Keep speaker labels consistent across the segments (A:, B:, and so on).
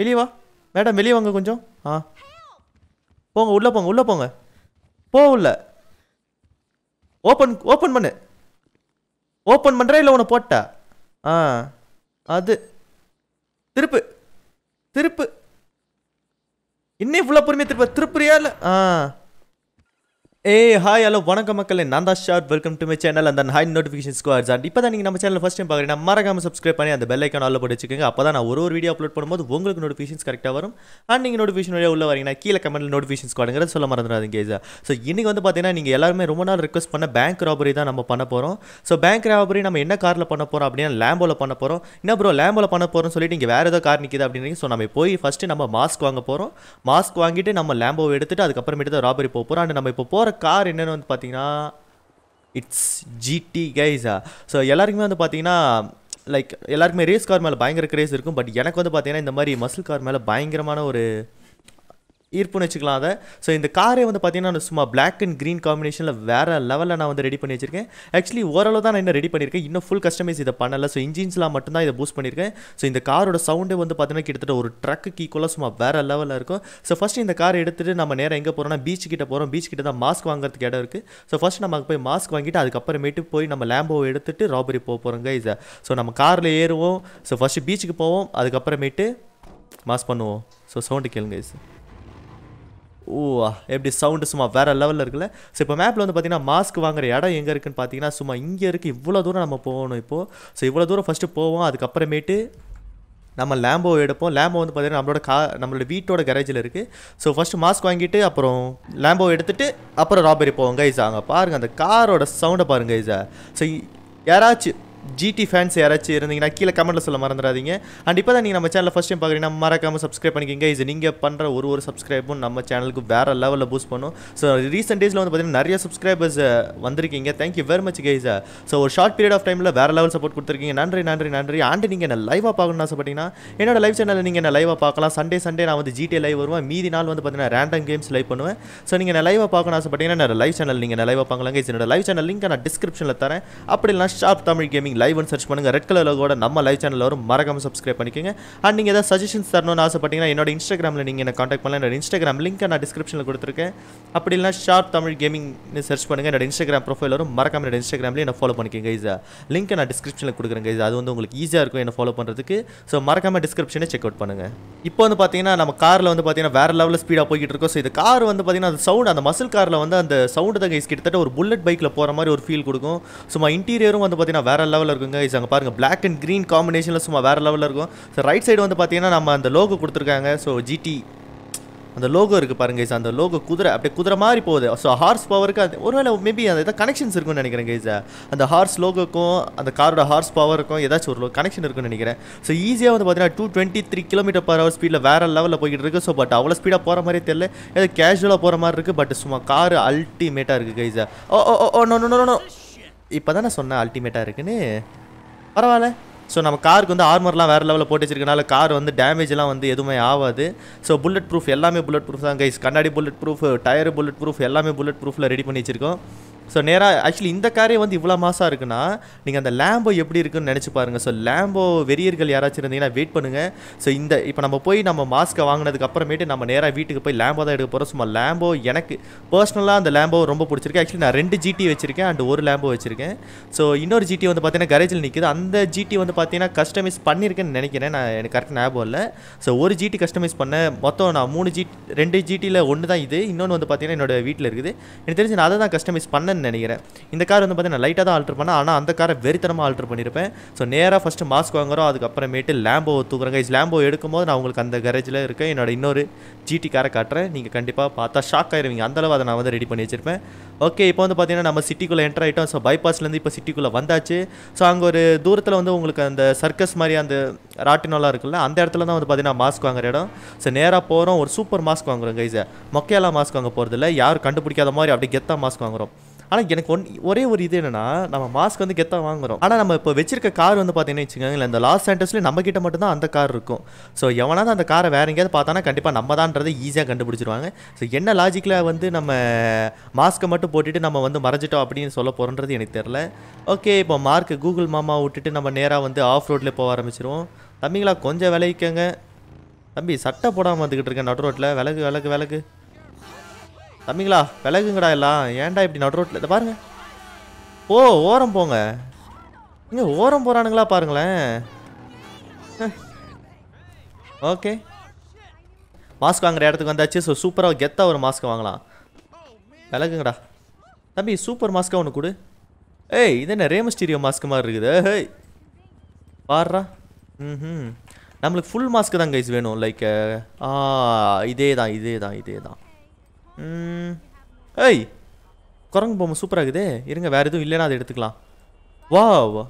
A: வெளியே வா மேடம் வெளியே வாங்க கொஞ்சம் ஆ போங்க உள்ளே போங்க உள்ளே போங்க போ உள்ள ஓப்பன் ஓப்பன் பண்ணு ஓப்பன் பண்ணுற இல்லை உன்னை போட்டா ஆ அது திருப்பு திருப்பு இன்னும் இவ்வளோ பொறுமையாக திருப்ப திருப்புறியா இல்லை ஆ ஏ ஹாய் ஹலோ வணக்க மக்களே நான் தான் Sharp welcome to my channel அந்த ஹை நோட்டிஃபிகேஷன் ஸ்கோர் ஜாண்ட் இப்போ தான் நீங்கள் நம்ம சேனல் ஃபஸ்ட் டைம் பார்க்குறீங்கன்னா மறக்காம சப்ஸ்கிரைப் பண்ணி அந்த பெல் ஐக்கான் ஆல்ல போட்டு வச்சுக்கோங்க அப்போ தான் நான் ஒரு ஒரு வீடியோ அப்லோட் பண்ணும்போது உங்களுக்கு நோட்டிஃபிகேஷன்ஸ் கரெக்டாக வரும் அண்ட் நீங்கள் நோட்டிஃபிகேஷன் வழியாக உள்ள வரீங்கன்னா கீழே கமெண்ட் நோட்டிஃபிகேஷன் கொடுங்கிறது சொல்ல மறந்துடாதீங்க கேஸா ஸோ இன்றைக்கி வந்து பார்த்தீங்கன்னா நீங்கள் எல்லாருமே ரொம்ப நாள் ரிக்வஸ்ட் பண்ண பேங்க் ராபரி தான் நம்ம பண்ண போகிறோம் ஸோ பேங்க் ராபரி நம்ம என்ன காரில் பண்ண போகிறோம் அப்படின்னா லேம்போவில் பண்ண போகிறோம் என்ன ப்ரோ லேம்போவில் பண்ண போகிறோம்னு சொல்லிட்டு இங்கே வேறு ஏதோ கார் நிற்கிது அப்படின்னு ஸோ நம்ம போய் ஃபஸ்ட்டு நம்ம மாஸ்க் வாங்க போகிறோம் மாஸ்க் வாங்கிட்டு நம்ம லேம்போவை எடுத்துட்டு அதுக்கப்புறமேட்டு தான் ராபரி போக போகிறோம் அண்ட் நம்ம இப்போ போகிற வர கார் என்னென்னு வந்து பார்த்தீங்கன்னா இட்ஸ் ஜிடி கைஸா ஸோ எல்லாருக்குமே வந்து பார்த்தீங்கன்னா லைக் எல்லாருக்குமே ரேஸ் கார் மேலே பயங்கர கிரேஸ் இருக்கும் பட் எனக்கு வந்து பார்த்தீங்கன்னா இந்த மாதிரி மசில் கார் மேலே பயங்கரமான ஒரு ஈர்ப்புன்னு வச்சுக்கலாம் அதை ஸோ இந்த காரே வந்து பார்த்தீங்கன்னா சும்மா பிளாக் அண்ட் க்ரீன் காம்பினேஷனில் வேறு லெவலில் நான் வந்து ரெடி பண்ணி வச்சிருக்கேன் ஆக்சுவலி ஓரளவு தான் நான் இன்னும் ரெடி பண்ணியிருக்கேன் இன்னும் ஃபுல் கஸ்டமைஸ் இதை பண்ணலை ஸோ இன்ஜின்ஸ்லாம் மட்டும்தான் இதை பூஸ்ட் பண்ணியிருக்கேன் ஸோ இந்த காரோட சவுண்டே வந்து பார்த்தீங்கன்னா கிட்டத்தட்ட ஒரு ட்ரக்கு கீக்குள்ள சும்மா வேறு லெவலில் இருக்கும் ஸோ ஃபஸ்ட்டு இந்த கார் எடுத்துகிட்டு நம்ம நேரம் எங்கே போகிறோம்னா பீச் கிட்ட போகிறோம் பீச் கிட்ட தான் மாஸ்க் வாங்குறதுக்கு இடம் இருக்குது ஸோ ஃபஸ்ட் நம்ம போய் மாஸ்க் வாங்கிட்டு அதுக்கப்புறமேட்டு போய் நம்ம லேம்போவை எடுத்துகிட்டு ராபரி போக போகிறோங்க இதை ஸோ நம்ம காரில் ஏறுவோம் ஸோ ஃபஸ்ட்டு பீச்சுக்கு போவோம் அதுக்கப்புறமேட்டு மாஸ் பண்ணுவோம் ஸோ சவுண்டு கேளுங்க இஸ் ஓ எப்படி சவுண்டு சும்மா வேறு லெவலில் இருக்குல்ல ஸோ இப்போ மேப்பில் வந்து பார்த்திங்கன்னா மாஸ்க் வாங்குற இடம் எங்கே இருக்குதுன்னு பார்த்தீங்கன்னா சும்மா இங்கே இருக்குது இவ்வளோ தூரம் நம்ம போகணும் இப்போது ஸோ இவ்வளோ தூரம் ஃபஸ்ட்டு போவோம் அதுக்கப்புறமேட்டு நம்ம லேம்போ எடுப்போம் லேம்போ வந்து பார்த்திங்கன்னா நம்மளோட கா நம்மளோட வீட்டோட கேரேஜில் இருக்குது ஸோ ஃபஸ்ட்டு மாஸ்க் வாங்கிட்டு அப்புறம் லேம்போ எடுத்துகிட்டு அப்புறம் ராபரி போவோம் கைஸா அங்கே பாருங்கள் அந்த காரோட சவுண்டை பாருங்கள் கைஸா ஸோ யாராச்சும் ஜிடி ஃபேன்ஸ் யாராச்சும் இருந்தீங்கன்னா கீழே கமெண்ட்ல சொல்ல மறந்துடாதீங்க அண்ட் இப்போ தான் நீங்கள் நம்ம சேனலில் ஃபஸ்ட் டைம் பார்க்குறீங்கன்னா மறக்காம சப்ஸ்கிரைப் பண்ணிக்கிங்க இது நீங்கள் பண்ணுற ஒரு ஒரு சப்ஸ்கிரைபும் நம்ம சேனலுக்கு வேறு லெவலில் பூஸ்ட் பண்ணும் ஸோ ரீசென்ட் டேஸில் வந்து பார்த்தீங்கன்னா நிறைய சப்ஸ்கிரைபர்ஸ் வந்திருக்கீங்க தேங்க்யூ வெரி மச் கைஸா ஸோ ஒரு ஷார்ட் பீரியட் ஆஃப் டைமில் வேறு லெவல் சப்போர்ட் கொடுத்துருக்கீங்க நன்றி நன்றி நன்றி ஆண்டு நீங்கள் என்ன லைவாக பார்க்கணும்னு ஆசைப்பட்டீங்கன்னா என்னோட லைவ் சேனலில் நீங்கள் என்ன லைவாக பார்க்கலாம் சண்டே சண்டே நான் வந்து ஜிடி லைவ் வருவேன் மீதி நாள் வந்து பார்த்தீங்கன்னா ரேண்டம் கேம்ஸ் லைவ் பண்ணுவேன் ஸோ நீங்கள் என்ன லைவாக பார்க்கணும் ஆசைப்பட்டீங்கன்னா என்னோட லைவ் சேனல் நீங்கள் என்ன லைவாக பார்க்கலாங்க என்னோட லைவ் சேனல் லிங்க் நான் டிஸ்கிரிப்ஷனில் தரேன் அப்படி இல்லைனா ஷார்ப் தமிழ் கேமிங் நீங்கள் லைவ்னு சர்ச் பண்ணுங்கள் ரெட் கலரில் கூட நம்ம லைவ் சேனலில் வரும் மறக்காமல் சப்ஸ்கிரைப் பண்ணிக்கோங்க அண்ட் நீங்கள் ஏதாவது சஜஷன்ஸ் தரணும்னு ஆசைப்பட்டீங்கன்னா என்னோட இன்ஸ்டாகிராமில் நீங்கள் என்ன காண்டாக்ட் பண்ணலாம் என்னோட இன்ஸ்டாகிராம் லிங்க்கை நான் டிஸ்கிரிப்ஷனில் கொடுத்துருக்கேன் அப்படி இல்லைனா ஷார்ப் தமிழ் கேமிங்னு சர்ச் பண்ணுங்கள் என்னோட இன்ஸ்டாகிராம் ப்ரொஃபைல் வரும் மறக்காமல் என்னோட இன்ஸ்டாகிராமில் என்ன ஃபாலோ பண்ணிக்கோங்க கைஸா லிங்க்கை நான் டிஸ்கிரிப்ஷனில் கொடுக்குறேன் கைஸ் அது வந்து உங்களுக்கு ஈஸியாக இருக்கும் என்ன ஃபாலோ பண்ணுறதுக்கு ஸோ மறக்காமல் டிஸ்கிரிப்ஷனே செக் அவுட் பண்ணுங்கள் இப்போ வந்து பார்த்தீங்கன்னா நம்ம காரில் வந்து பார்த்தீங்கன்னா வேறு லெவலில் ஸ்பீடாக போய்கிட்டு இருக்கோம் ஸோ இது கார் வந்து பார்த்தீங்கன்னா அந்த சவுண்ட் அந்த மசில் காரில் வந்து அந்த சவுண்டு தான் கைஸ் கிட்டத்தட்ட ஒரு புல்லட் பைக்கில் போகிற மாதிரி ஒரு ஃபீல் கொடுக்கும் ஸோ மா இன்டீரியரும் வந்து பார்த்தீங்கன்னா வேறு லெவல் லெவலில் இருக்குங்க இஸ் அங்கே பாருங்கள் பிளாக் அண்ட் க்ரீன் காம்பினேஷனில் சும்மா வேறு லெவலில் இருக்கும் ஸோ ரைட் சைடு வந்து பார்த்தீங்கன்னா நம்ம அந்த லோகோ கொடுத்துருக்காங்க ஸோ ஜிடி அந்த லோகோ இருக்குது பாருங்க கைஸ் அந்த லோகோ குதிரை அப்படியே குதிரை மாதிரி போகுது ஸோ ஹார்ஸ் பவருக்கு அது ஒருவேளை மேபி அந்த ஏதாவது கனெக்ஷன்ஸ் இருக்கும்னு நினைக்கிறேன் கைஸ் அந்த ஹார்ஸ் லோகோக்கும் அந்த காரோட ஹார்ஸ் பவருக்கும் ஏதாச்சும் ஒரு கனெக்ஷன் இருக்குன்னு நினைக்கிறேன் ஸோ ஈஸியாக வந்து பார்த்தீங்கன்னா two twenty three kilometre per hour ஸ்பீடில் வேறு லெவலில் போய்கிட்டு இருக்குது ஸோ பட் அவ்வளோ ஸ்பீடாக போகிற மாதிரி தெரியல ஏதாவது கேஷுவலாக போகிற மாதிரி இருக்குது பட் சும்மா கார் அல்டிமேட்டாக இருக்குது guys oh oh oh no no no இப்போ தானே சொன்னேன் அல்டிமேட்டாக இருக்குன்னு பரவாயில்ல ஸோ நம்ம காருக்கு வந்து ஆர்மர்லாம் வேறு லெவலில் போட்டு வச்சிருக்கனால கார் வந்து டேமேஜ்லாம் வந்து எதுவுமே ஆகாது ஸோ புல்லட் ப்ரூஃப் எல்லாமே புல்லட் ப்ரூஃப் தான் கைஸ் கண்ணாடி bulletproof tyre bulletproof எல்லாமே புல்லட் ப்ரூஃபில் ரெடி பண்ணி வச்சிருக்கோம் ஸோ நேராக ஆக்சுவலி இந்த காரே வந்து இவ்வளோ மாதம் இருக்குன்னா நீங்கள் அந்த லேம்போ எப்படி இருக்குன்னு நினச்சி பாருங்கள் ஸோ லேம்போ வெறியர்கள் யாராச்சும் இருந்தீங்கன்னா வெயிட் பண்ணுங்கள் ஸோ இந்த இப்போ நம்ம போய் நம்ம மாஸ்க்கை வாங்கினதுக்கு அப்புறமேட்டு நம்ம நேராக வீட்டுக்கு போய் லேம்போ தான் எடுக்க போகிறோம் சும்மா லேம்போ எனக்கு பர்சனலாக அந்த லேம்போ ரொம்ப பிடிச்சிருக்கு ஆக்சுவலி நான் ரெண்டு ஜிடி வச்சிருக்கேன் அண்ட் ஒரு லேம்போ வச்சிருக்கேன் ஸோ இன்னொரு ஜிடி வந்து பார்த்தீங்கன்னா கரேஜில் நிற்குது அந்த ஜிடி வந்து பார்த்தீங்கன்னா கஸ்டமைஸ் பண்ணியிருக்கேன்னு நினைக்கிறேன் நான் எனக்கு கரெக்ட் ஞாபகம் இல்லை ஸோ ஒரு ஜிடி கஸ்டமைஸ் பண்ண மொத்தம் நான் மூணு ஜி ரெண்டு ஜிடியில் ஒன்று தான் இது இன்னொன்று வந்து பார்த்தீங்கன்னா என்னோடய வீட்டில் இருக்குது எனக்கு தெரிஞ்சு நான் அதை தான் கஸ்டமைஸ் பண்ண செவன் நினைக்கிறேன் இந்த கார் வந்து பார்த்தீங்கன்னா லைட்டாக தான் ஆல்ட்ரு பண்ண ஆனால் அந்த காரை வெறித்தனமாக ஆல்ட்ரு பண்ணியிருப்பேன் ஸோ நேராக ஃபஸ்ட்டு மாஸ்க் வாங்குறோம் அதுக்கப்புறமேட்டு லேம்போ தூக்குறேங்க இஸ் லேம்போ எடுக்கும்போது நான் உங்களுக்கு அந்த கேரேஜில் இருக்கேன் என்னோட இன்னொரு ஜிடி காரை காட்டுறேன் நீங்கள் கண்டிப்பாக பார்த்தா ஷாக் ஆயிருவீங்க அந்தளவு அதை நான் வந்து ரெடி பண்ணி வச்சிருப்பேன் ஓகே இப்போ வந்து பார்த்தீங்கன்னா நம்ம சிட்டிக்குள்ளே என்டர் ஆகிட்டோம் ஸோ பைபாஸ்லேருந்து இப்போ சிட்டிக்குள்ளே வந்தாச்சு ஸோ அங்கே ஒரு தூரத்தில் வந்து உங்களுக்கு அந்த சர்க்கஸ் மாதிரி அந்த ராட்டினோலாம் இருக்குல்ல அந்த இடத்துல தான் வந்து பார்த்தீங்கன்னா மாஸ்க் வாங்குற இடம் ஸோ நேராக போகிறோம் ஒரு சூப்பர் மாஸ்க் வாங்குறோம் கைஸை மொக்கையெல்லாம் மாஸ்க் வாங்க போகிறதில்ல யாரும் கண்டுபிடிக்காத மாதிரி அப்படியே கெத்தாக மாஸ்க் வாங்குகிறோம் ஆனால் எனக்கு ஒன் ஒரே ஒரு இது என்னன்னா நம்ம மாஸ்க் வந்து கெத்தாக வாங்குறோம் ஆனால் நம்ம இப்போ வச்சிருக்க கார் வந்து பார்த்தீங்கன்னா வச்சுக்கோங்களேன் இந்த லாஸ் சென்டர்ஸ்லேயும் நம்ம கிட்ட மட்டும்தான் அந்த கார் இருக்கும் ஸோ எவனாவது அந்த காரை வேற எங்கேயாவது பார்த்தானா கண்டிப்பாக நம்ம தான்றதை ஈஸியாக கண்டுபிடிச்சிருவாங்க ஸோ என்ன லாஜிக்கில் வந்து நம்ம மாஸ்க்கை மட்டும் போட்டுட்டு நம்ம வந்து மறைஞ்சிட்டோம் அப்படின்னு சொல்ல போகிறோன்றது எனக்கு தெரில ஓகே இப்போ மார்க் கூகுள் மாமா விட்டுட்டு நம்ம நேராக வந்து ஆஃப் ரோட்டில் போக ஆரம்பிச்சிருவோம் தம்பிங்களா கொஞ்சம் விலைக்குங்க தம்பி சட்டை போடாமல் வந்துக்கிட்டு இருக்கேன் நடு ரோட்டில் விலகு விலகு விலகு தம்பிங்களா விலகுங்கடா எல்லாம் ஏன்டா இப்படி நடு ரோட்டில் இதை பாருங்கள் ஓ ஓரம் போங்க இங்கே ஓரம் போகிறானுங்களா பாருங்களேன் ஓகே மாஸ்க் வாங்குற இடத்துக்கு வந்தாச்சு ஸோ சூப்பராக கெத்தாக ஒரு மாஸ்க் வாங்கலாம் விலகுங்கடா தம்பி சூப்பர் மாஸ்க்காக ஒன்று கொடு ஏய் இது என்ன ரேமஸ்டீரியோ மாஸ்க் மாதிரி இருக்குது ஹேய் பாடுறா ம் நம்மளுக்கு ஃபுல் மாஸ்க்கு தான் கைஸ் வேணும் லைக் இதே தான் இதே தான் இதே தான் ஏய் குரங்கு பொம்மை சூப்பராக இருக்குதே இருங்க வேறு எதுவும் இல்லைன்னா அதை எடுத்துக்கலாம் வா வா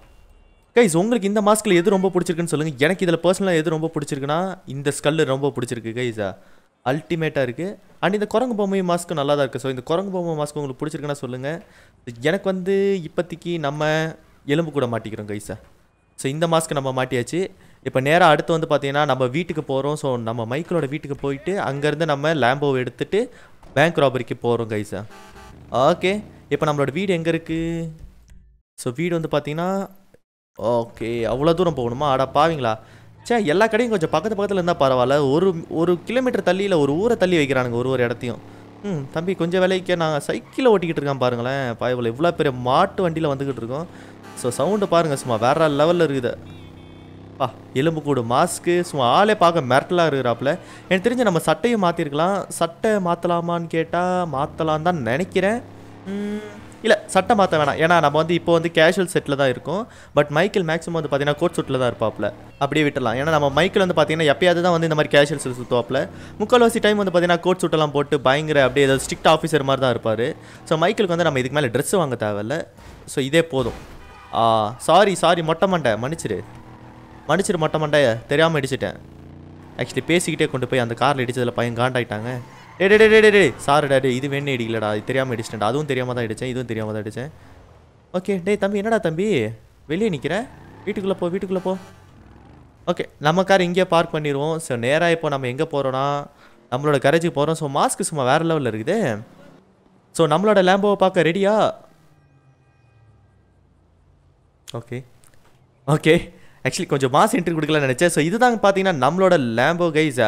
A: கைஸ் உங்களுக்கு இந்த மாஸ்கில் எது ரொம்ப பிடிச்சிருக்குன்னு சொல்லுங்கள் எனக்கு இதில் பர்சனலாக எது ரொம்ப பிடிச்சிருக்குன்னா இந்த ஸ்கல்லு ரொம்ப பிடிச்சிருக்கு கைஸா அல்டிமேட்டாக இருக்குது அண்ட் இந்த குரங்கு பொம்மை மாஸ்க்கு நல்லா தான் இருக்குது ஸோ இந்த குரங்கு பொம்மை மாஸ்க் உங்களுக்கு பிடிச்சிருக்குன்னா சொல்லுங்கள் எனக்கு வந்து இப்போதைக்கு நம்ம எலும்பு கூட மாட்டிக்கிறோம் கைஸா ஸோ இந்த மாஸ்க்கு நம்ம மாட்டியாச்சு இப்போ நேராக அடுத்து வந்து பார்த்தீங்கன்னா நம்ம வீட்டுக்கு போகிறோம் ஸோ நம்ம மைக்கிளோட வீட்டுக்கு போயிட்டு அங்கேருந்து நம்ம லேம்போவை எடுத்துகிட்டு பேங்க் ராபரிக்கு போகிறோம் கைஸா ஓகே இப்போ நம்மளோட வீடு எங்கே இருக்குது ஸோ வீடு வந்து பார்த்தீங்கன்னா ஓகே அவ்வளோ தூரம் போகணுமா அடா பாவீங்களா சே எல்லா கடையும் கொஞ்சம் பக்கத்து பக்கத்தில் இருந்தால் பரவாயில்ல ஒரு ஒரு கிலோமீட்டர் தள்ளியில் ஒரு ஊரை தள்ளி வைக்கிறானுங்க ஒரு ஒரு இடத்தையும் ம் தம்பி கொஞ்சம் விலைக்கு நாங்கள் சைக்கிளில் ஓட்டிக்கிட்டு இருக்கோம் பாருங்களேன் பாயவில் இவ்வளோ பெரிய மாட்டு வண்டியில் வந்துக்கிட்டு இருக்கோம் ஸோ சவுண்டு பாருங்கள் சும்மா வேறு லெவலில் இருக்குது அப்பா எலும்பு கூடு மாஸ்க்கு சும்மா ஆளே பார்க்க மிரட்டலாக இருக்கிறாப்புல எனக்கு தெரிஞ்சு நம்ம சட்டையும் மாற்றிருக்கலாம் சட்டை மாற்றலாமான்னு கேட்டால் மாற்றலான்னு தான் நினைக்கிறேன் இல்லை சட்டை மாற்ற வேணாம் ஏன்னா நம்ம வந்து இப்போ வந்து கேஷுவல் செட்டில் தான் இருக்கும் பட் மைக்கிள் மேக்ஸிமம் வந்து பார்த்தீங்கன்னா கோட் சுட்டில் தான் இருப்பாப்பில் அப்படியே விட்டலாம் ஏன்னா நம்ம மைக்கில் வந்து பார்த்தீங்கன்னா எப்பயாவது தான் வந்து இந்த மாதிரி கேஷுவல் செட் சுற்றுவாப்பில் முக்கால்வாசி டைம் வந்து பார்த்தீங்கன்னா கோட் சுட்டெல்லாம் போட்டு பயங்கர அப்படியே ஏதாவது ஸ்ட்ரிக்ட் ஆஃபீஸர் மாதிரி தான் இருப்பார் ஸோ மைக்கிளுக்கு வந்து நம்ம இதுக்கு மேலே ட்ரெஸ் வாங்க தேவையில்ல ஸோ இதே போதும் சாரி சாரி மொட்டை மண்டை மன்னிச்சிரு மன்னிச்சிரு மொட்டை தெரியாமல் அடிச்சிட்டேன் ஆக்சுவலி பேசிக்கிட்டே கொண்டு போய் அந்த காரில் இடிச்சதில் பையன் காண்டாயிட்டாங்க டே டே டே டே டே சாரி டே இது வேணும் இடிக்கலடா இது தெரியாமல் அடிச்சிட்டேன் அதுவும் தெரியாமல் தான் அடித்தேன் இதுவும் தெரியாமல் தான் அடித்தேன் ஓகே டே தம்பி என்னடா தம்பி வெளியே நிற்கிறேன் வீட்டுக்குள்ளே போ வீட்டுக்குள்ளே போ ஓகே நம்ம கார் இங்கேயே பார்க் பண்ணிடுவோம் ஸோ நேராக இப்போ நம்ம எங்கே போகிறோன்னா நம்மளோட கரேஜுக்கு போகிறோம் ஸோ மாஸ்க்கு சும்மா வேறு லெவலில் இருக்குது ஸோ நம்மளோட லேம்போவை பார்க்க ரெடியா ஓகே ஓகே ஆக்சுவலி கொஞ்சம் மாஸ் என்ட்ரி கொடுக்கலாம்னு நினைச்சேன் ஸோ இதுதான் பார்த்தீங்கன்னா நம்மளோட லேம்போ கைஸ்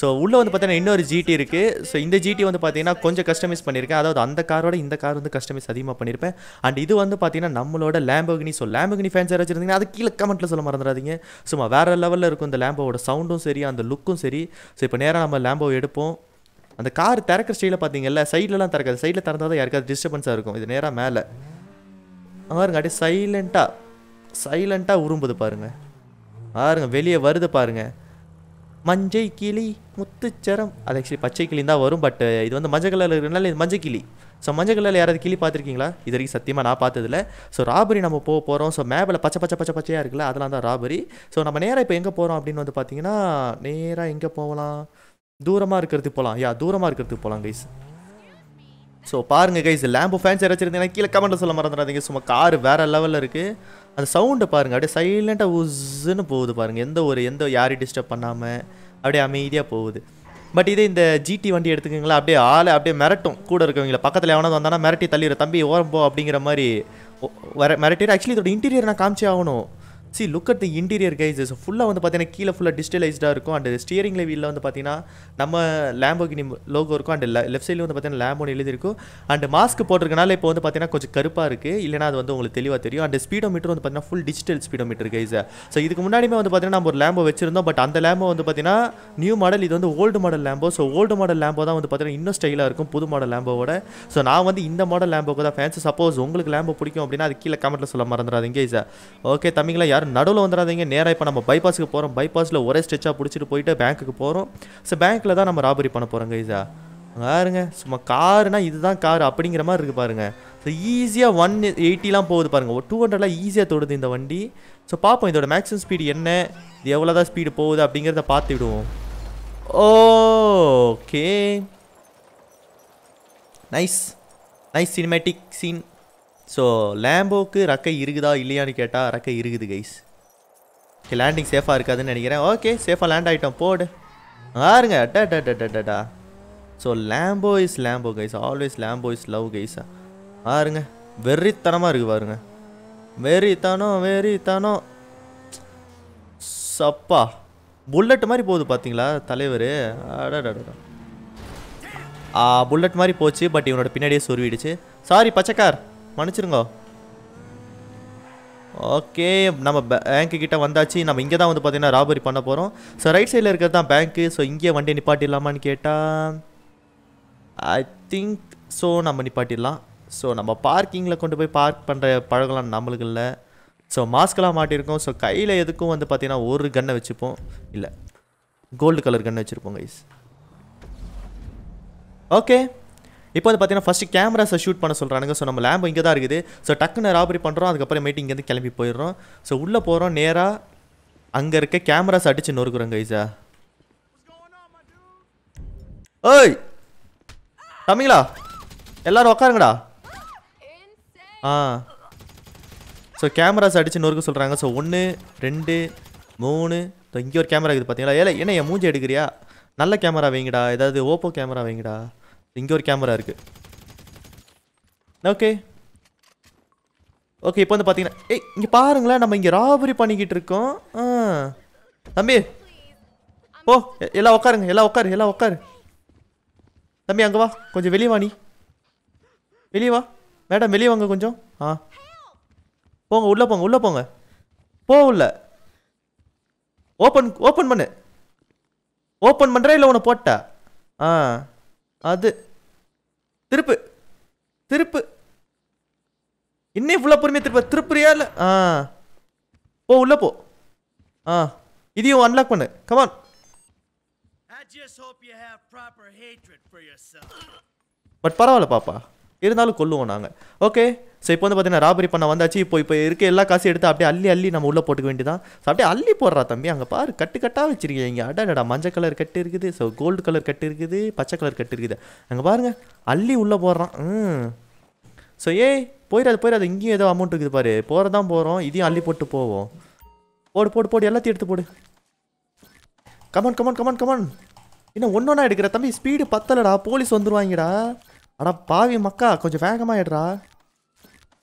A: ஸோ உள்ளே வந்து பார்த்தீங்கன்னா இன்னொரு ஜிடி இருக்குது ஸோ இந்த ஜிடி வந்து பார்த்தீங்கன்னா கொஞ்சம் கஸ்டமைஸ் பண்ணியிருக்கேன் அதாவது அந்த காரோட இந்த கார் வந்து கஸ்டமைஸ் அதிகமாக பண்ணியிருப்பேன் அண்ட் இது வந்து பார்த்தீங்கன்னா நம்மளோட லேம்போகினி ஸோ லேம்போகினி ஃபேன்ஸ் யாராச்சும் இருந்தீங்கன்னா அது கீழே கமெண்ட்டில் சொல்ல மறந்துடாதீங்க சும்மா வேறு லெவலில் இருக்கும் இந்த லேம்போவோட சவுண்டும் சரி அந்த லுக்கும் சரி ஸோ இப்போ நேராக நம்ம லேம்போ எடுப்போம் அந்த கார் திறக்கிற ஸ்டைலில் பார்த்தீங்கல்ல சைட்லலாம் திறக்காது சைடில் திறந்தால் தான் யாருக்காவது டிஸ்டர்பன்ஸாக இருக்கும் இது நேராக மேலே பாருங்க அப்படியே சைலண்ட்டாக சைலண்ட்டாக உரும்புது பாருங்கள் பாருங்க வெளியே வருது பாருங்க மஞ்சை கிளி முத்துச்சரம் அது ஆக்சுவலி பச்சை கிளி தான் வரும் பட் இது வந்து மஞ்சள் கலரில் இருக்கிறனால இது மஞ்சள் கிளி ஸோ மஞ்சள் கலரில் யாராவது கிளி பார்த்துருக்கீங்களா இது வரைக்கும் சத்தியமாக நான் பார்த்ததில்ல ஸோ ராபரி நம்ம போக போகிறோம் ஸோ மேபில் பச்சை பச்சை பச்சை பச்சையாக இருக்குல்ல அதெல்லாம் தான் ராபரி ஸோ நம்ம நேராக இப்போ எங்கே போகிறோம் அப்படின்னு வந்து பார்த்தீங்கன்னா நேராக எங்கே போகலாம் தூரமாக இருக்கிறதுக்கு போகலாம் யா தூரமாக இருக்கிறதுக்கு போகலாம் கைஸ் ஸோ பாருங்கள் கைஸ் லேம்பு ஃபேன்ஸ் யாராச்சும் இருந்தீங்கன்னா கீழே கமெண்ட்டில் சொல்ல மறந்துடாதீங்க சும்மா கார் வேறு லெவலில் இருக்குது அந்த சவுண்டை பாருங்கள் அப்படியே சைலண்ட்டாக உஸ்ஸுன்னு போகுது பாருங்கள் எந்த ஒரு எந்த யாரையும் டிஸ்டர்ப் பண்ணாமல் அப்படியே அமைதியாக போகுது பட் இதே இந்த ஜிடி வண்டி எடுத்துக்கிங்களா அப்படியே ஆளை அப்படியே மிரட்டும் கூட இருக்கவங்கள பக்கத்தில் எவனாவது வந்தானா மிரட்டி தள்ளிடுற தம்பி ஓரம் போ அப்படிங்கிற மாதிரி வர மிரட்டிட்டு ஆக்சுவலி இதோட இன்டீரியர் நான் காமிச்சே ஆகணும் see look at the interior கைஸஸ் ஃபுல்லாக வந்து பார்த்தீங்கன்னா கீழே ஃபுல்லாக டிஜிட்டலைஸ்டாக இருக்கும் அண்ட் ஸ்டியரிங் லெவியில் வந்து பார்த்தீங்கன்னா நம்ம லேம்போகினி லோகோ இருக்கும் அண்ட் லெஃப்ட் சைடில் வந்து பார்த்தீங்கன்னா லேம்போன்னு எழுதியிருக்கும் அண்ட் மாஸ்க் போட்டிருக்கனால இப்போ வந்து பார்த்தீங்கன்னா கொஞ்சம் கருப்பாக இருக்குது இல்லைனா அது வந்து உங்களுக்கு தெளிவாக தெரியும் அண்ட் ஸ்பீடோ மீட்டர் வந்து பார்த்தீங்கன்னா full digital speedometer guys so இதுக்கு முன்னாடியுமே வந்து பார்த்தீங்கன்னா நம்ம ஒரு லேம்போ வச்சிருந்தோம் பட் அந்த லேம்போ வந்து பார்த்தீங்கன்னா நியூ மாடல் இது வந்து old model Lambo so old model Lambo தான் வந்து பார்த்தீங்கன்னா இன்னும் ஸ்டைலாக இருக்கும் புது மாடல் லேம்போவோட ஸோ நான் வந்து இந்த மாடல் லேம்போக்கு தான் ஃபேன்ஸ் சப்போஸ் உங்களுக்கு லேம்போ பிடிக்கும் அப்படின்னா அது கீழே கமெண்ட்டில் சொல்ல மறந்துடாதீங்க ஓகே தமிழ்ல யார் யாரும் நடுவில் வந்துடாதீங்க நேராக இப்போ நம்ம பைபாஸுக்கு போகிறோம் பைபாஸில் ஒரே ஸ்டெச்சாக பிடிச்சிட்டு போயிட்டு பேங்க்குக்கு போகிறோம் ஸோ பேங்க்கில் தான் நம்ம ராபரி பண்ண போகிறோங்க கைஸா பாருங்க சும்மா காருனா இதுதான் கார் அப்படிங்கிற மாதிரி இருக்குது பாருங்க ஸோ ஈஸியாக ஒன் எயிட்டிலாம் போகுது பாருங்கள் ஒரு டூ ஹண்ட்ரட்லாம் ஈஸியாக தொடுது இந்த வண்டி ஸோ பார்ப்போம் இதோட மேக்ஸிமம் ஸ்பீடு என்ன இது எவ்வளோ தான் ஸ்பீடு போகுது அப்படிங்கிறத பார்த்து விடுவோம் okay nice nice cinematic scene so லேம்போக்கு ரக்கை இருக்குதா இல்லையான்னு கேட்டால் ரக்கை இருக்குது கைஸ் ஓகே லேண்டிங் சேஃபாக இருக்காதுன்னு நினைக்கிறேன் ஓகே சேஃபாக லேண்ட் ஆகிட்டோம் போடு ஆருங்க டா டா டா டா டா so Lambo is Lambo guys always Lambo is love கைஸா ஆருங்க வெறித்தனமாக இருக்குது பாருங்க வெறித்தனோ வெறித்தனோ சப்பா புல்லட் மாதிரி போகுது பார்த்தீங்களா தலைவர் புல்லட் மாதிரி போச்சு பட் இவனோட பின்னாடியே சொருவிடுச்சு சாரி பச்சைக்கார் மன்னிச்சிருங்க ஓகே நம்ம பேங்க்கு கிட்டே வந்தாச்சு நம்ம இங்கே தான் வந்து பார்த்தீங்கன்னா ராபரி பண்ண போகிறோம் ஸோ ரைட் சைடில் இருக்கிறது தான் பேங்க்கு ஸோ இங்கே வண்டி நிப்பாட்டிடலாமான்னு கேட்டால் ஐ திங்க் ஸோ நம்ம நிப்பாட்டிடலாம் ஸோ நம்ம பார்க்கிங்கில் கொண்டு போய் பார்க் பண்ணுற பழகலாம் நம்மளுக்கு இல்லை ஸோ மாஸ்கெலாம் மாட்டியிருக்கோம் ஸோ கையில் எதுக்கும் வந்து பார்த்தீங்கன்னா ஒரு கண்ணை வச்சுப்போம் இல்லை கோல்டு கலர் கன்று வச்சுருப்போம் கைஸ் ஓகே இப்போ வந்து பார்த்தீங்கன்னா ஃபஸ்ட்டு கேமராஸை ஷூட் பண்ண சொல்கிறானுங்க ஸோ நம்ம லேம்பு இங்கே தான் இருக்குது ஸோ டக்குன்னு ராபரி பண்ணுறோம் அதுக்கப்புறம் மீட்டிங் வந்து கிளம்பி போயிடுறோம் ஸோ உள்ளே போகிறோம் நேராக அங்கே இருக்க கேமராஸ் அடித்து நொறுக்குறோங்க ஐசா ஓய் தம்பிங்களா எல்லாரும் உக்காருங்கடா ஆ ஸோ கேமராஸ் அடித்து நொறுக்க சொல்கிறாங்க ஸோ ஒன்று ரெண்டு மூணு இங்கே ஒரு கேமரா இருக்குது பார்த்தீங்களா ஏல என்ன என் மூஞ்சி எடுக்கிறியா நல்ல கேமரா வைங்கடா ஏதாவது ஓப்போ கேமரா வைங்கடா இங்கே ஒரு கேமரா இருக்குது ஓகே ஓகே இப்போ வந்து பார்த்தீங்கன்னா ஏய் இங்கே பாருங்களேன் நம்ம இங்கே ராபரி பண்ணிக்கிட்டு இருக்கோம் ஆ தம்பி ஓ எல்லாம் உட்காருங்க எல்லாம் உட்காரு எல்லாம் உக்காரு தம்பி அங்கே வா கொஞ்சம் வெளியே வா நீ வெளியே வா மேடம் வெளியே வாங்க கொஞ்சம் ஆ போங்க உள்ளே போங்க உள்ளே போங்க போ உள்ள ஓப்பன் ஓப்பன் பண்ணு ஓப்பன் பண்ணுறேன் இல்லை உன்னை போட்ட ஆ அது திருப்பு திருப்பு இன்னும் இவ்வளோ பொறுமையாக திருப்ப திருப்புறியா இல்லை ஆ போ உள்ளே போ ஆ இதையும் அன்லாக் பண்ணு கமான் பட் பரவாயில்ல பாப்பா இருந்தாலும் கொல்லுவோம் நாங்கள் ஓகே ஸோ இப்போ வந்து பார்த்தீங்கன்னா ராபரி பண்ண வந்தாச்சு இப்போ இப்போ இருக்க எல்லா காசும் எடுத்து அப்படியே அள்ளி அள்ளி நம்ம உள்ளே போட்டுக்க வேண்டியதான் ஸோ அப்படியே அள்ளி போடுறா தம்பி அங்கே பாரு கட்டு கட்டாக வச்சிருக்கீங்க அடாடா மஞ்சள் கலர் கட்டு இருக்குது ஸோ கோல்டு கலர் கட்டு இருக்குது பச்சை கலர் கட்டு இருக்குது அங்கே பாருங்கள் அள்ளி உள்ளே போடுறான் ம் ஸோ ஏய் போயிடாது போயிடாது இங்கேயும் ஏதோ அமௌண்ட் இருக்குது பாரு போகிறதான் போகிறோம் இதையும் அள்ளி போட்டு போவோம் போடு போடு போடு எல்லாத்தையும் எடுத்து போடு கமான் கமான் கமான் கமான் இன்னும் ஒன்று ஒன்றா எடுக்கிற தம்பி ஸ்பீடு பத்தலடா போலீஸ் வந்துடுவாங்கடா அடா பாவி மக்கா கொஞ்சம் வேகமாக ஆயிடுறா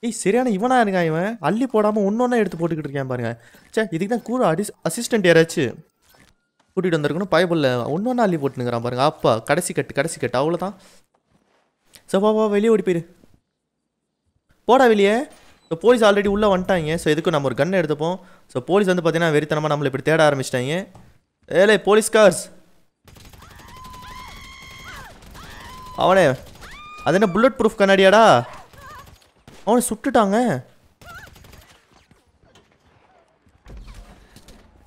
A: ஏய் சரியான இவனா இருங்க இவன் அள்ளி போடாமல் ஒன்று எடுத்து போட்டுக்கிட்டு இருக்கேன் பாருங்க சே இதுக்கு தான் கூட அடி அசிஸ்டண்ட் யாராச்சும் கூட்டிகிட்டு வந்திருக்கணும் பயபில்ல ஒன்று ஒன்றா அள்ளி போட்டுனுங்கிறான் பாருங்க அப்பா கடைசி கட்டு கடைசி கட்டு அவ்வளோதான் பாபா வெளியே ஓடி போயிரு போடா வெளியே ஸோ போலீஸ் ஆல்ரெடி உள்ளே வந்துட்டாங்க ஸோ இதுக்கு நம்ம ஒரு கன் எடுத்துப்போம் ஸோ போலீஸ் வந்து பார்த்தீங்கன்னா வெறித்தனமாக நம்மளை இப்படி தேட ஆரம்பிச்சிட்டாங்க ஏலே போலீஸ் கார்ஸ் அவனே அது என்ன புல்லட் ப்ரூஃப் கண்ணாடியாடா அவனை சுட்டுட்டாங்க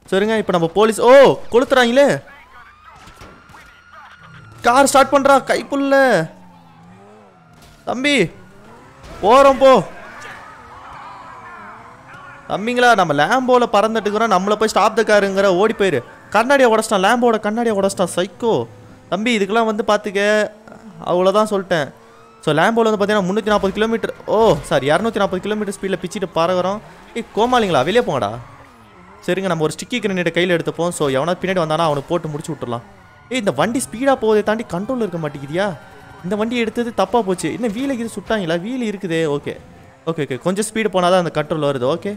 A: சரிங்க இப்போ நம்ம போலீஸ் ஓ கொளுத்துறாங்களே கார் ஸ்டார்ட் பண்ணுறா கைப்புள்ள தம்பி போகிறோம் போ தம்பிங்களா நம்ம லேம்போவில் பறந்துட்டுக்கிறோம் நம்மளை போய் ஸ்டாப் த காருங்கிற ஓடி போயிரு கண்ணாடியை உடச்சிட்டான் லேம்போட கண்ணாடியை உடச்சிட்டான் சைக்கோ தம்பி இதுக்கெல்லாம் வந்து பார்த்துக்க அவ்வளோதான் சொல்லிட்டேன் ஸோ லேம்போல் வந்து பார்த்தீங்கன்னா முந்நூற்றி நாற்பது கிலோமீட்டர் ஓ சார் இரநூத்தி நாற்பது கிலோமீட்டர் ஸ்பீடில் பிச்சுட்டு பறகுறோம் ஏ கோமாளிங்களா வெளியே போங்கடா சரிங்க நம்ம ஒரு ஸ்டிக்கி கிரனேட்டை கையில் எடுத்துப்போம் ஸோ எவனா பின்னாடி வந்தானா அவனை போட்டு முடிச்சு விட்டுலாம் ஏ இந்த வண்டி ஸ்பீடாக போவதை தாண்டி கண்ட்ரோல் இருக்க மாட்டேங்குதியா இந்த வண்டி எடுத்தது தப்பாக போச்சு இன்னும் வீல இது சுட்டாங்களா வீல் இருக்குதே ஓகே ஓகே ஓகே கொஞ்சம் ஸ்பீடு போனால் தான் அந்த கண்ட்ரோல் வருது ஓகே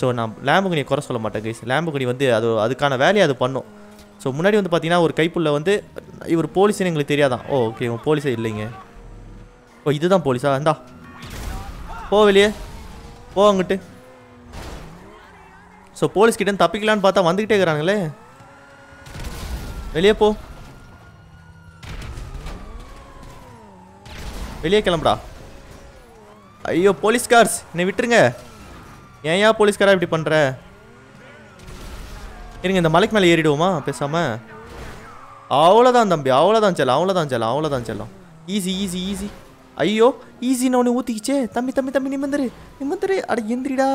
A: ஸோ நான் லேம்புகனியை குறை சொல்ல மாட்டேன் கைஸ் லேம்புகனி வந்து அது அதுக்கான வேலையை அது பண்ணும் ஸோ முன்னாடி வந்து பார்த்தீங்கன்னா ஒரு கைப்புள்ள வந்து இவர் போலீஸ்னு எங்களுக்கு தெரியாதான் ஓ ஓகே இவன் போலீஸே இல்லைங்க ஓ இதுதான் போலீஸா வேண்டா போ வெளியே போ அங்கிட்டு ஸோ போலீஸ் கிட்டே தப்பிக்கலான்னு பார்த்தா வந்துக்கிட்டே இருக்கிறாங்களே வெளியே போ வெளியே கிளம்புடா ஐயோ போலீஸ்கார்ஸ் என்னை விட்டுருங்க ஏன் ஏன் போலீஸ்காரா இப்படி பண்ணுற இருங்க இந்த மலைக்கு மேலே ஏறிடுவோமா பேசாமல் அவ்வளோதான் தம்பி அவ்வளோதான் செல்லம் அவ்வளோதான் செல்லம் அவ்வளோதான் செல்லும் ஈஸி ஈஸி ஈஸி ஐயோ ஈஸின்னு ஒன்று ஊற்றிக்கிச்சே தம்பி தம்பி தம்பி நிமிந்துரு நிமிந்துரு அட எந்திரிடா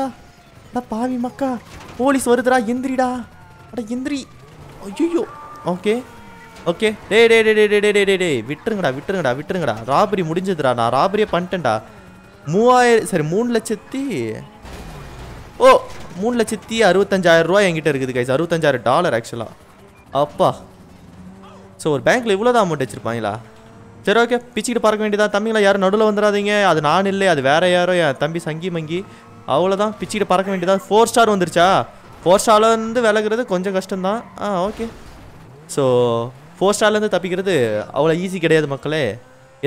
A: அட பாவி மக்கா போலீஸ் வருதுடா எந்திரிடா அட எந்திரி ஐயோ ஓகே ஓகே டே டே டே டே டே டே டே டே விட்டுருங்கடா விட்டுருங்கடா விட்டுருங்கடா ராபரி முடிஞ்சதுடா நான் ராபரியே பண்ணிட்டேன்டா மூவாயிரம் சரி மூணு லட்சத்தி ஓ மூணு லட்சத்தி அறுபத்தஞ்சாயிரம் ரூபா என்கிட்ட இருக்குது கைஸ் அறுபத்தஞ்சாயிரம் டாலர் ஆக்சுவலாக அப்பா ஸோ ஒரு பேங்க்கில் இவ்வளோதான் அமௌண்ட் வச்சுருப்பாங்களா சரி ஓகே பிச்சுக்கிட்டு பார்க்க வேண்டியதான் தம்பிங்களா யாரும் நடுவில் வந்துடாதீங்க அது நான் இல்லை அது வேறு யாரோ என் தம்பி சங்கி மங்கி அவ்வளோதான் பிச்சுக்கிட்டு பறக்க வேண்டியதான் ஃபோர் ஸ்டார் வந்துருச்சா ஃபோர் ஸ்டார்லேருந்து விலகிறது கொஞ்சம் கஷ்டம்தான் ஆ ஓகே ஸோ ஃபோர் ஸ்டார்லேருந்து தப்பிக்கிறது அவ்வளோ ஈஸி கிடையாது மக்களே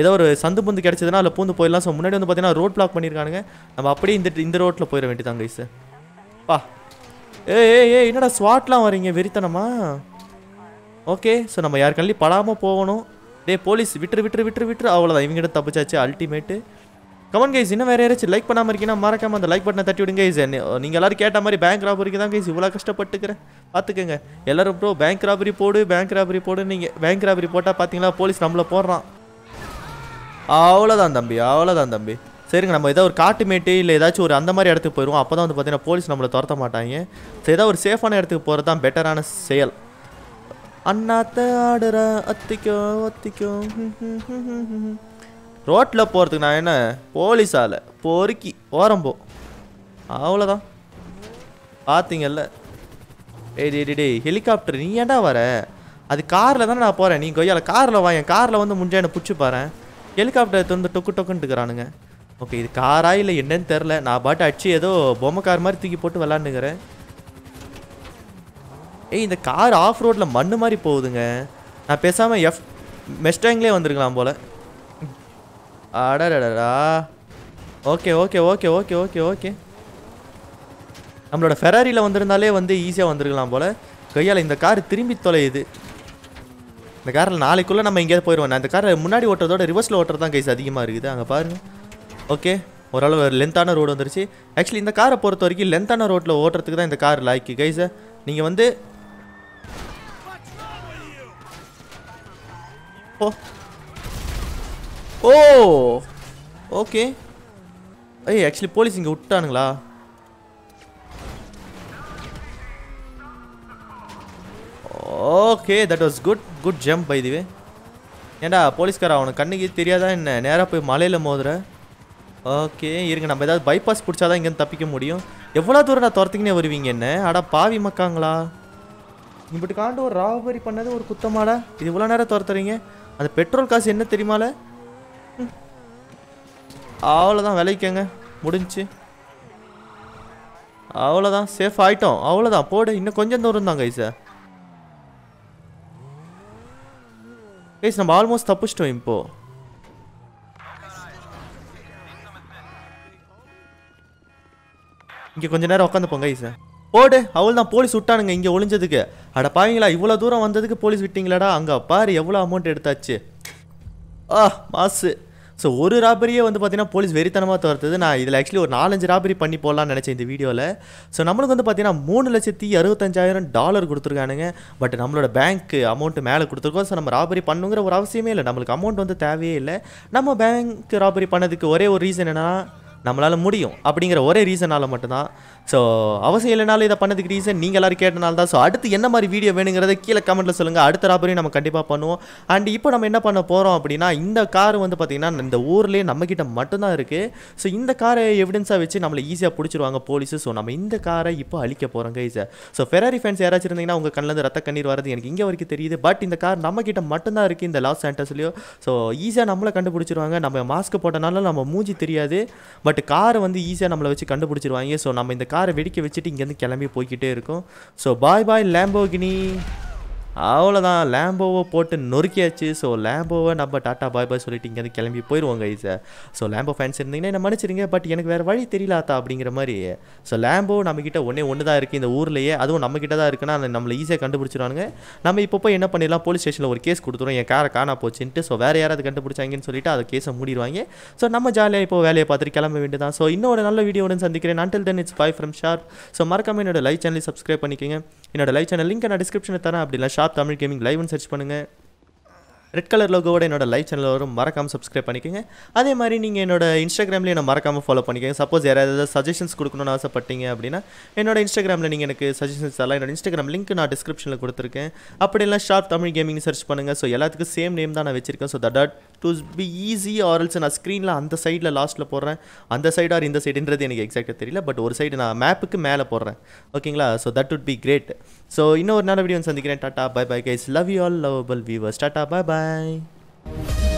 A: ஏதோ ஒரு சந்து புந்து கிடச்சதுன்னா அதில் பூந்து போயிடலாம் ஸோ முன்னாடி வந்து பார்த்தீங்கன்னா ரோட் பிளாக் பண்ணியிருக்கானுங்க நம்ம அப்படியே இந்த இந்த ரோட்டில் போயிட வேண்டியதாங்க சார் பா ஏ ஏ ஏ என்னடா ஸ்வாட்லாம் வரீங்க வெறித்தனமா ஓகே ஸோ நம்ம யார் படாமல் போகணும் டே போலீஸ் விட்டுரு விட்டுரு விட்டுரு விட்டுரு அவ்வளோதான் கிட்ட தப்பிச்சாச்சு அல்டிமேட்டு கமன் கைஸ் இன்னும் வேறு யாராச்சும் லைக் பண்ணாமல் இருக்கீங்கன்னா மறக்காமல் அந்த லைக் பட்டனை தட்டி விடுங்க கைஸ் நீங்கள் எல்லோரும் கேட்ட மாதிரி பேங்க் ராபரிக்கு தான் கைஸ் இவ்வளோ கஷ்டப்பட்டுக்கிறேன் பார்த்துக்கோங்க எல்லோரும் ப்ரோ பேங்க் ராபரி போடு பேங்க் ராபரி போடு நீங்கள் பேங்க் ராபரி போட்டால் பார்த்தீங்களா போலீஸ் நம்மளை போடுறான் அவ்வளோதான் தம்பி அவ்வளோதான் தம்பி சரிங்க நம்ம ஏதாவது ஒரு காட்டுமேட்டு இல்லை ஏதாச்சும் ஒரு அந்த மாதிரி இடத்துக்கு போயிடுவோம் அப்போ தான் வந்து பார்த்தீங்கன்னா போலீஸ் நம்மளை துரத்த மாட்டாங்க ஸோ ஏதாவது ஒரு சேஃபான இடத்துக்கு போகிறது தான் பெட்டரான செயல் அண்ணாத்த ஆடுற அத்திக்கோ அத்திக்கோ ரோட்டில் போகிறதுக்கு நான் என்ன போலீஸால் பொறுக்கி ஓரம்போ அவ்வளோதான் பார்த்தீங்கல்ல ஏடி ஏடி டே ஹெலிகாப்டர் நீ ஏண்டா வர அது காரில் தானே நான் போகிறேன் நீ கொய்யால காரில் வா என் காரில் வந்து முடிஞ்சா என்னை பிடிச்சி பாரு ஹெலிகாப்டர் தந்து டொக்கு டொக்குன்ட்டுக்கிறானுங்க ஓகே இது காரா இல்லை என்னன்னு தெரில நான் பாட்டு அடிச்சு ஏதோ பொம்மை கார் மாதிரி தூக்கி போட்டு விளாண்டுக்கிறேன் ஏய் இந்த கார் ஆஃப் ரோட்டில் மண் மாதிரி போகுதுங்க நான் பேசாமல் எஃப் மெஸ்டாங்லேயே வந்துருக்கலாம் போல் அடடடா okay okay okay okay okay okay நம்மளோட ஃபெராரியில் வந்திருந்தாலே வந்து ஈஸியாக வந்துருக்கலாம் போல் கையால் இந்த கார் திரும்பி தொலையுது இந்த காரில் நாளைக்குள்ளே நம்ம எங்கேயாவது போயிடுவோம் நான் இந்த காரை முன்னாடி ஓட்டுறதோட ரிவர்ஸில் ஓட்டுறது தான் கைஸ் அதிகமாக இருக்குது அங்கே பாருங்கள் ஓகே ஓரளவு லென்த்தான ரோடு வந்துருச்சு ஆக்சுவலி இந்த காரை பொறுத்த வரைக்கும் லென்த்தான ரோட்டில் ஓட்டுறதுக்கு தான் இந்த கார் லாய்க்கு கைஸை நீங்கள் வந்து ஓ ஓ ஓகே ஐய் ஆக்சுவலி போலீஸ் இங்கே விட்டானுங்களா okay that was good good jump பை இதுவே ஏண்டா போலீஸ்கார அவனுக்கு கண்ணுக்கு தெரியாதா என்ன நேராக போய் மலையில் மோதுற ஓகே இருங்க நம்ம ஏதாவது பைபாஸ் பிடிச்சாதான் இங்கேருந்து தப்பிக்க முடியும் எவ்வளோ தூரம் நான் துரத்துக்குனே வருவீங்க என்ன அடா பாவி மக்காங்களா இப்படி காண்டு ஒரு ராபரி பண்ணது ஒரு குத்தமாடா இது இவ்வளோ நேரம் துரத்துறீங்க அந்த பெட்ரோல் காசு என்ன தெரியுமால அவ்வளோதான் விளைவிக்கங்க முடிஞ்சு அவ்வளோதான் சேஃப் ஆகிட்டோம் அவ்வளோதான் போடு இன்னும் கொஞ்சம் தூரம் தான் கைஸா கைஸ் நம்ம ஆல்மோஸ்ட் தப்பிச்சிட்டோம் இப்போது இங்கே கொஞ்ச நேரம் உட்காந்துப்போம் கைஸா போடு அவள் தான் போலீஸ் விட்டானுங்க இங்கே ஒளிஞ்சதுக்கு அட பாவீங்களா இவ்வளோ தூரம் வந்ததுக்கு போலீஸ் விட்டீங்களாடா அங்கே பாரு எவ்வளோ அமௌண்ட் எடுத்தாச்சு ஆ மாசு ஸோ ஒரு ராபரியே வந்து பார்த்தீங்கன்னா போலீஸ் வெறித்தனமாக தோர்த்தது நான் இதில் ஆக்சுவலி ஒரு நாலஞ்சு ராபரி பண்ணி போடலாம்னு நினச்சேன் இந்த வீடியோவில் ஸோ நம்மளுக்கு வந்து பார்த்தீங்கன்னா மூணு லட்சத்தி அறுபத்தஞ்சாயிரம் டாலர் கொடுத்துருக்கானுங்க பட் நம்மளோட பேங்க் அமௌண்ட்டு மேலே கொடுத்துருக்கோம் ஸோ நம்ம ராபரி பண்ணுங்கிற ஒரு அவசியமே இல்லை நம்மளுக்கு அமௌண்ட் வந்து தேவையே இல்லை நம்ம பேங்க் ராபரி பண்ணதுக்கு ஒரே ஒரு ரீசன் என்னென்னா நம்மளால் முடியும் அப்படிங்கிற ஒரே ரீசனால் மட்டும்தான் ஸோ அவசியம் இல்லைனாலும் இதை பண்ணதுக்கு ரீசன் நீங்கள் எல்லோரும் கேட்டனால்தான் ஸோ அடுத்து என்ன மாதிரி வீடியோ வேணுங்கிறத கீழே கமெண்ட்டில் சொல்லுங்கள் அடுத்த ராபரியும் நம்ம கண்டிப்பாக பண்ணுவோம் அண்ட் இப்போ நம்ம என்ன பண்ண போகிறோம் அப்படின்னா இந்த கார் வந்து பார்த்திங்கன்னா இந்த ஊர்லேயே நம்மக்கிட்ட மட்டும்தான் இருக்குது ஸோ இந்த காரை எவிடன்ஸாக வச்சு நம்மளை ஈஸியாக பிடிச்சிருவாங்க போலீஸு ஸோ நம்ம இந்த காரை இப்போ அழிக்க போகிறோம் கைஸ் ஸோ ஃபெராரி ஃபேன்ஸ் யாராச்சும் இருந்தீங்கன்னா உங்கள் கண்ணில் ரத்த கண்ணீர் வரது எனக்கு இங்கே வரைக்கும் தெரியுது பட் இந்த கார் நம்மக்கிட்ட மட்டும்தான் இருக்குது இந்த லாஸ் சாண்டஸ்லேயோ ஸோ ஈஸியாக நம்மளை கண்டுபிடிச்சிருவாங்க நம்ம மாஸ்க் போட்டனால நம்ம மூஞ்சி தெரியாது பட் காரை வந்து ஈஸியாக நம்மளை வச்சு கண்டுபிடிச்சிருவாங்க ஸோ நம்ம இந்த கார் காரை வெடிக்க வச்சுட்டு இங்கேருந்து கிளம்பி போய்கிட்டே இருக்கும் ஸோ பாய் பாய் லேம்போகினி அவ்வளோதான் லேம்போவை போட்டு நொறுக்கியாச்சு ஸோ லேம்போவை நம்ம டாட்டா பாய் பாய் சொல்லிட்டு இங்கேருந்து கிளம்பி போயிடுவோம் கைஸ் ஸோ லேம்போ ஃபேன்ஸ் இருந்தீங்கன்னா என்ன மன்னிச்சிருங்க பட் எனக்கு வேறு வழி தெரியலாத்தா அப்படிங்கிற மாதிரி ஸோ லேம்போ நம்மக்கிட்ட ஒன்றே ஒன்று தான் இருக்குது இந்த ஊர்லேயே அதுவும் நம்மக்கிட்ட தான் இருக்குன்னா நம்மளை ஈஸியாக கண்டுபிடிச்சிடுவானுங்க நம்ம இப்போ போய் என்ன பண்ணிடலாம் போலீஸ் ஸ்டேஷனில் ஒரு கேஸ் கொடுத்துரும் என் காரை காணா போச்சுன்ட்டு ஸோ வேறு யாராவது கண்டுபிடிச்சாங்கன்னு சொல்லிட்டு அதை கேஸை மூடிடுவாங்க ஸோ நம்ம ஜாலியாக இப்போ வேலையை பார்த்துட்டு கிளம்ப வேண்டியது தான் ஸோ இன்னொரு நல்ல வீடியோவுடன் சந்திக்கிறேன் till then it's bye from Sharp so மறக்காம என்னோட லைவ் சேனலை சப்ஸ்கிரைப் பண்ணிக்கோங்க என்னோட லைவ் சேனல் லிங்க் நான் டிஸ்கிரிப்ஷனில் தரேன் அப்படின்னா ஷாப் தமிழ் கேமிங் லைவ்னு சர்ச் பண்ணுங்கள் ரெட் கலர் லோகோட என்னோட லைவ் சேனல் வரும் மறக்காமல் சப்ஸ்கிரைப் பண்ணிக்கோங்க அதே மாதிரி நீங்கள் என்னோட இன்ஸ்டாகிராம்லேயே என்ன மறக்காமல் ஃபாலோ பண்ணிக்கோங்க சப்போஸ் யாராவது சஜஷன்ஸ் கொடுக்கணும்னு ஆசைப்பட்டீங்க அப்படின்னா என்னோட இன்ஸ்டாகிராமில் நீங்கள் எனக்கு சஜஷன்ஸ் தரலாம் என்னோட இன்ஸ்டாகிராம் லிங்க் நான் டிஸ்கிரிப்ஷனில் கொடுத்துருக்கேன் அப்படிலாம் ஷார்ப் தமிழ் கேமிங் சர்ச் பண்ணுங்கள் ஸோ எல்லாத்துக்கும் சேம் நேம் தான் நான் வச்சிருக்கேன் so that to be easy ஆரல்ஸ் நான் ஸ்க்ரீனில் அந்த சைடில் லாஸ்ட்டில் போடுறேன் அந்த சைடு ஆர் இந்த சைடுன்றது எனக்கு எக்ஸாக்டாக தெரியல பட் ஒரு சைடு நான் மேப்புக்கு மேலே போடுறேன் ஓகேங்களா so that would be great so இன்னும் ஒரு நல்ல வீடியோ சந்திக்கிறேன் டாட்டா bye bye guys love you all lovable viewers டாட்டா பை பாய்